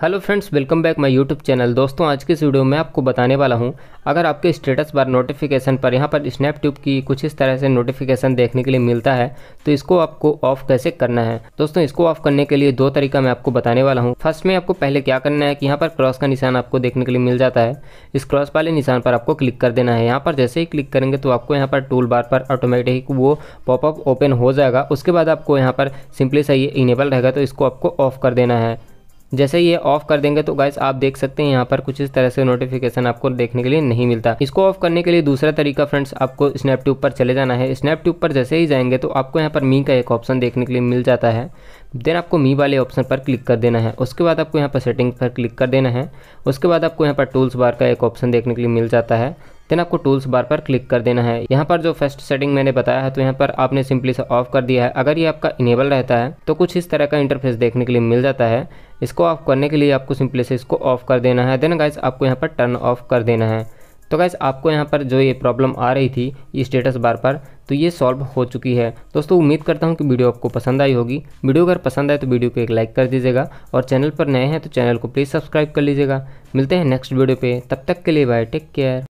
hello friends welcome back my YouTube channel दोस्तों आज के इस वीडियो में आपको बताने वाला हूं अगर आपके स्टेटस बार नोटिफिकेशन पर यहां पर स्नैपट्यूब की कुछ इस तरह से नोटिफिकेशन देखने के लिए मिलता है तो इसको आपको ऑफ कैसे करना है दोस्तों इसको ऑफ करने के लिए दो तरीका मैं आपको बताने वाला हूँ फर्स्ट में आपको पहले क्या करना है कि यहाँ पर क्रॉस का निशान आपको देखने के लिए मिल जाता है इस क्रॉस वाले निशान पर आपको क्लिक कर देना है यहाँ पर जैसे ही क्लिक करेंगे तो आपको यहाँ पर टूल बार पर ऑटोमेटिक वो पॉपअप ओपन हो जाएगा उसके बाद आपको यहाँ पर सिंपली सही इनेबल रहेगा तो इसको आपको ऑफ कर देना है जैसे ये ऑफ कर देंगे तो गाइस आप देख सकते हैं यहाँ पर कुछ इस तरह से नोटिफिकेशन आपको देखने के लिए नहीं मिलता इसको ऑफ करने के लिए दूसरा तरीका फ्रेंड्स आपको स्नैपट्यूब पर चले जाना है स्नैपट्यूब पर जैसे ही जाएंगे तो आपको यहाँ पर मी का एक ऑप्शन देखने के लिए मिल जाता है देन आपको मी वाले ऑप्शन पर क्लिक कर देना है उसके बाद आपको यहाँ पर सेटिंग पर क्लिक कर देना है उसके बाद आपको यहाँ पर टूल्स बार का एक ऑप्शन देखने के लिए मिल जाता है देन आपको टूल्स बार पर क्लिक कर देना है यहाँ पर जो फर्स्ट सेटिंग मैंने बताया है तो यहाँ पर आपने सिंपली से ऑफ कर दिया है अगर ये आपका इनेबल रहता है तो कुछ इस तरह का इंटरफेस देखने के लिए मिल जाता है इसको ऑफ करने के लिए आपको सिंपली से इसको ऑफ कर देना है देन गाइज आपको यहाँ पर टर्न ऑफ कर देना है तो गैस आपको यहाँ पर जो ये प्रॉब्लम आ रही थी स्टेटस बार पर तो ये सॉल्व हो चुकी है दोस्तों उम्मीद करता हूँ कि वीडियो आपको पसंद आई होगी वीडियो अगर पसंद आए तो वीडियो को एक लाइक कर दीजिएगा और चैनल पर नए हैं तो चैनल को प्लीज़ सब्सक्राइब कर लीजिएगा मिलते हैं नेक्स्ट वीडियो पर तब तक के लिए बाय टेक केयर